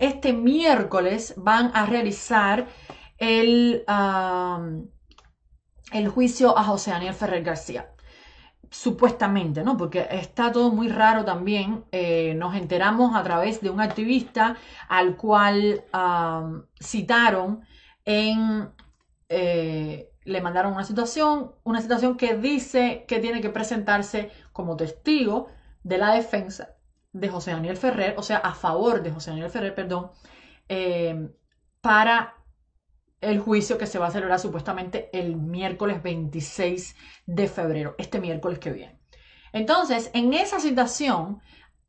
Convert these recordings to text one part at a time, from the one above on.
Este miércoles van a realizar el, um, el juicio a José Daniel Ferrer García supuestamente, ¿no? Porque está todo muy raro también. Eh, nos enteramos a través de un activista al cual um, citaron en... Eh, le mandaron una situación, una situación que dice que tiene que presentarse como testigo de la defensa de José Daniel Ferrer, o sea, a favor de José Daniel Ferrer, perdón, eh, para el juicio que se va a celebrar supuestamente el miércoles 26 de febrero, este miércoles que viene. Entonces, en esa citación,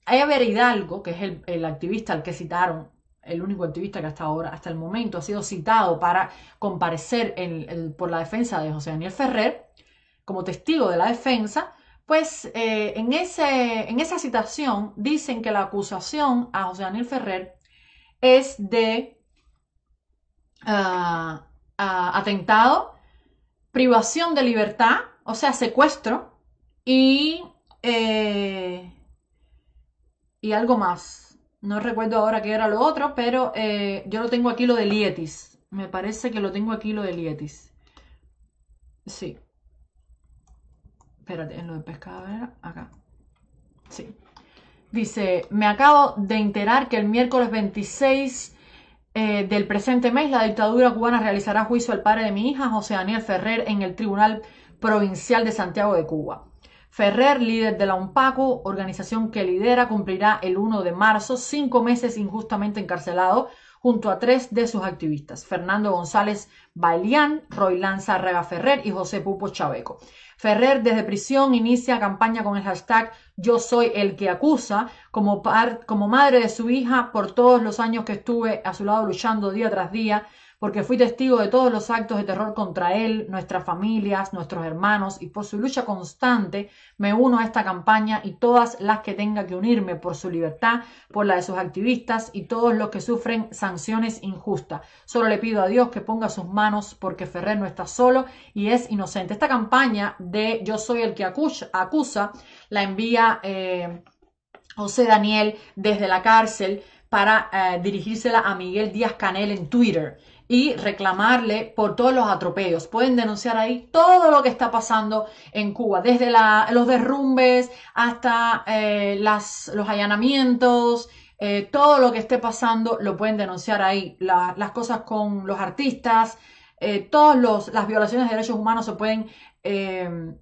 Ever Hidalgo, que es el, activista al que citaron, el único activista que hasta ahora, hasta el momento, ha sido citado para comparecer por la defensa de José Daniel Ferrer como testigo de la defensa, pues eh, en, esa citación dicen que la acusación a José Daniel Ferrer es de ah, ah, atentado, privación de libertad, o sea, secuestro y, eh, y algo más. No recuerdo ahora qué era lo otro, pero eh, yo lo tengo aquí lo de Lietis. Me parece que lo tengo aquí lo de Lietis. Sí espérate, en lo de pescado acá. Sí. Dice, me acabo de enterar que el miércoles 26 eh, del presente mes la dictadura cubana realizará juicio al padre de mi hija, José Daniel Ferrer, en el Tribunal Provincial de Santiago de Cuba. Ferrer, líder de la UNPACU, organización que lidera, cumplirá el 1 de marzo cinco meses injustamente encarcelado junto a tres de sus activistas, Fernando González Bailián, Roilán Rega Ferrer y José Pupo Chaveco. Ferrer desde prisión inicia campaña con el hashtag Yo soy el que acusa como, como madre de su hija por todos los años que estuve a su lado luchando día tras día porque fui testigo de todos los actos de terror contra él, nuestras familias, nuestros hermanos, y por su lucha constante me uno a esta campaña y todas las que tenga que unirme por su libertad, por la de sus activistas y todos los que sufren sanciones injustas. Solo le pido a Dios que ponga sus manos porque Ferrer no está solo y es inocente. Esta campaña de Yo soy el que acusa, la envía eh, José Daniel desde la cárcel para eh, dirigírsela a Miguel Díaz Canel en Twitter y reclamarle por todos los atropellos. Pueden denunciar ahí todo lo que está pasando en Cuba, desde los derrumbes hasta eh, los allanamientos, eh, todo lo que esté pasando lo pueden denunciar ahí. las cosas con los artistas, eh, todas las violaciones de derechos humanos se pueden em,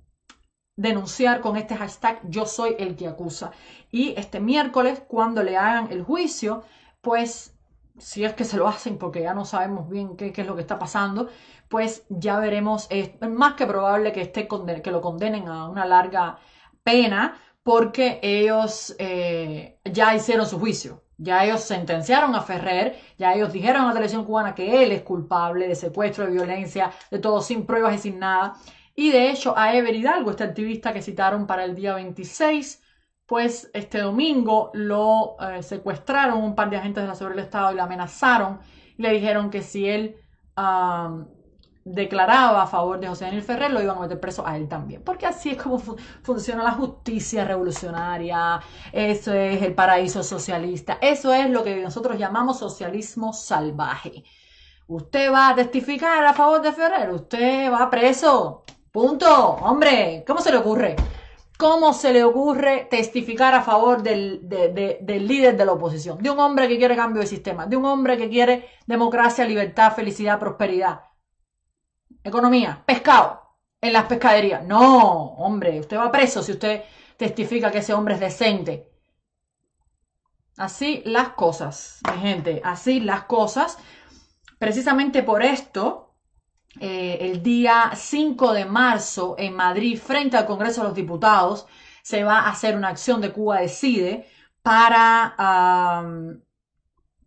denunciar con este hashtag yo soy el que acusa. Y este miércoles, cuando le hagan el juicio, pues si es que se lo hacen, porque ya no sabemos bien qué, es lo que está pasando, pues ya veremos, es más que probable que, esté que lo condenen a una larga pena, porque ellos eh, ya hicieron su juicio. Ya ellos sentenciaron a Ferrer, ya ellos dijeron a la televisión cubana que él es culpable de secuestro, de violencia, de todo, sin pruebas y sin nada. Y de hecho, a Ever Hidalgo, este activista que citaron para el día 26, pues este domingo lo eh, secuestraron un par de agentes de la seguridad del Estado y lo amenazaron. Y le dijeron que si él declaraba a favor de José Daniel Ferrer, lo iban a meter preso a él también. Porque así es como funciona la justicia revolucionaria, eso es el paraíso socialista, eso es lo que nosotros llamamos socialismo salvaje. Usted va a testificar a favor de Ferrer, usted va preso. Punto. Hombre, ¿cómo se le ocurre? ¿Cómo se le ocurre testificar a favor del, líder de la oposición? De un hombre que quiere cambio de sistema, de un hombre que quiere democracia, libertad, felicidad, prosperidad, economía, pescado en las pescaderías. No, hombre, usted va preso si usted testifica que ese hombre es decente. Así las cosas, mi gente, así las cosas. Precisamente por esto eh, el día 5 de marzo en Madrid frente al Congreso de los Diputados. Se va a hacer una acción de Cuba Decide para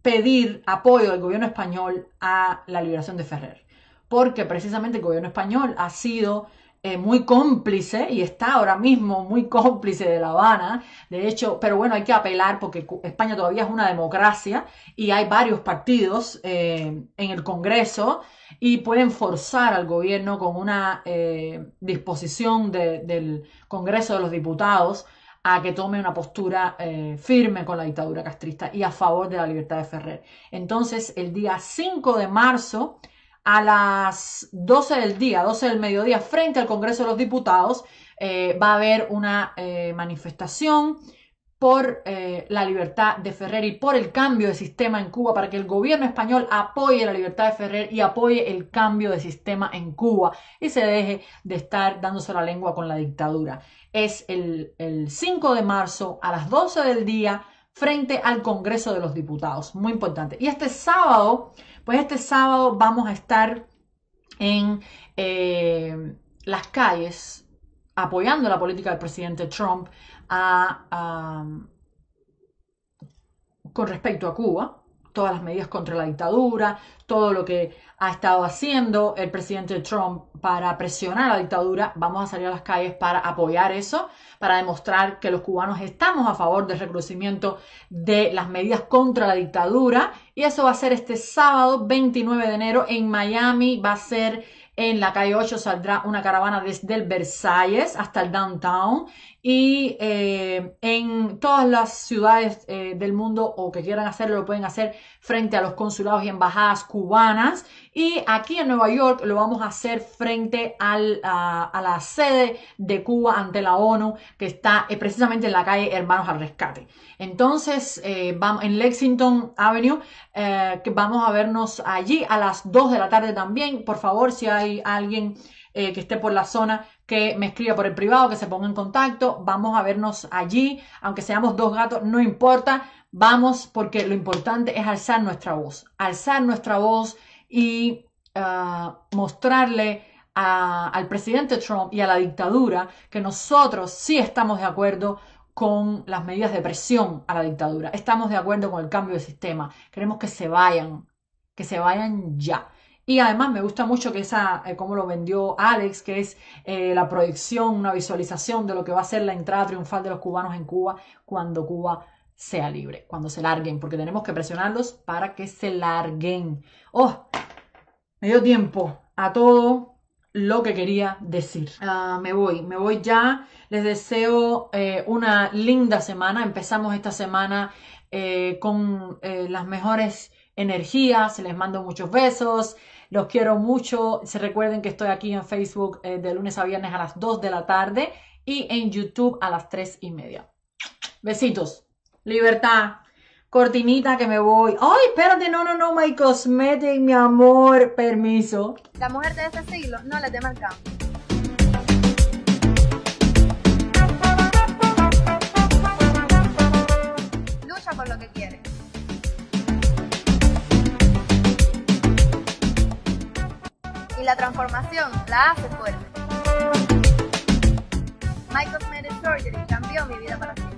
pedir apoyo del gobierno español a la liberación de Ferrer. Porque precisamente el gobierno español ha sido eh, muy cómplice y está ahora mismo muy cómplice de La Habana. De hecho, pero bueno, hay que apelar porque España todavía es una democracia y hay varios partidos eh, en el Congreso y pueden forzar al gobierno con una eh, disposición del Congreso de los Diputados a que tome una postura firme con la dictadura castrista y a favor de la libertad de Ferrer. Entonces, el día 5 de marzo a las 12 del día, 12 del mediodía, frente al Congreso de los Diputados, eh, va a haber una eh, manifestación por eh, la libertad de Ferrer y por el cambio de sistema en Cuba, para que el gobierno español apoye la libertad de Ferrer y apoye el cambio de sistema en Cuba y se deje de estar dándose la lengua con la dictadura. Es el, el 5 de marzo a las 12 del día frente al Congreso de los Diputados. Muy importante. Y este sábado, pues este sábado vamos a estar en eh, las calles apoyando la política del presidente Trump con respecto a Cuba todas las medidas contra la dictadura, todo lo que ha estado haciendo el presidente Trump para presionar a la dictadura, vamos a salir a las calles para apoyar eso, para demostrar que los cubanos estamos a favor del reconocimiento de las medidas contra la dictadura. Y eso va a ser este sábado 29 de enero en Miami, va a ser en la calle 8 saldrá una caravana desde el Versalles hasta el downtown. Y eh, en todas las ciudades eh, del mundo o que quieran hacerlo, lo pueden hacer frente a los consulados y embajadas cubanas. Y aquí en Nueva York lo vamos a hacer frente a, la sede de Cuba ante la ONU, que está eh, precisamente en la calle Hermanos al Rescate. Entonces, vamos, en Lexington Avenue, que vamos a vernos allí a las 2 de la tarde también. Por favor, si hay alguien eh, que esté por la zona que me escriba por el privado, que se ponga en contacto, vamos a vernos allí, aunque seamos dos gatos, no importa, vamos porque lo importante es alzar nuestra voz, alzar nuestra voz y ah, mostrarle al presidente Trump y a la dictadura que nosotros sí estamos de acuerdo con las medidas de presión a la dictadura. Estamos de acuerdo con el cambio de sistema. Queremos que se vayan, que se vayan ya. Y además me gusta mucho que esa, eh, como lo vendió Alex, que es eh, la proyección, una visualización de lo que va a ser la entrada triunfal de los cubanos en Cuba cuando Cuba sea libre, cuando se larguen, porque tenemos que presionarlos para que se larguen. Oh, me dio tiempo a todo lo que quería decir. Ah, me voy, me voy ya. Les deseo eh, una linda semana. Empezamos esta semana con las mejores energía, se les mando muchos besos, los quiero mucho, se recuerden que estoy aquí en Facebook eh, de lunes a viernes a las 2 de la tarde y en YouTube a las 3 y media. Besitos, libertad, cortinita que me voy. Ay, espérate, no, no, no, my cosmetic, mi amor, permiso. La mujer de este siglo no la tema Lucha por lo que quieres. y la transformación la hace fuerte. My Cosmetic Surgery cambió mi vida para siempre.